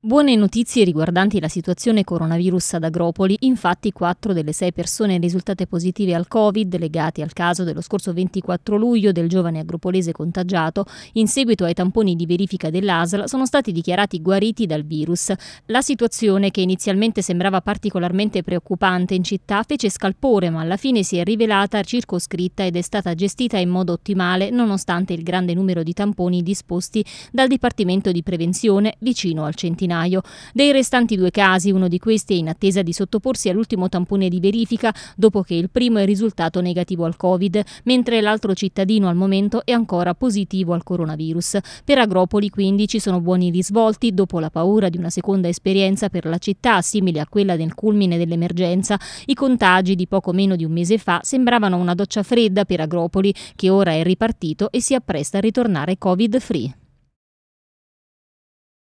Buone notizie riguardanti la situazione coronavirus ad Agropoli, infatti quattro delle sei persone risultate positive al Covid legate al caso dello scorso 24 luglio del giovane agropolese contagiato in seguito ai tamponi di verifica dell'ASL sono stati dichiarati guariti dal virus. La situazione che inizialmente sembrava particolarmente preoccupante in città fece scalpore ma alla fine si è rivelata circoscritta ed è stata gestita in modo ottimale nonostante il grande numero di tamponi disposti dal Dipartimento di Prevenzione vicino al centinaio centinaio. Dei restanti due casi, uno di questi è in attesa di sottoporsi all'ultimo tampone di verifica dopo che il primo è risultato negativo al Covid, mentre l'altro cittadino al momento è ancora positivo al coronavirus. Per Agropoli quindi ci sono buoni risvolti dopo la paura di una seconda esperienza per la città simile a quella del culmine dell'emergenza. I contagi di poco meno di un mese fa sembravano una doccia fredda per Agropoli che ora è ripartito e si appresta a ritornare Covid free.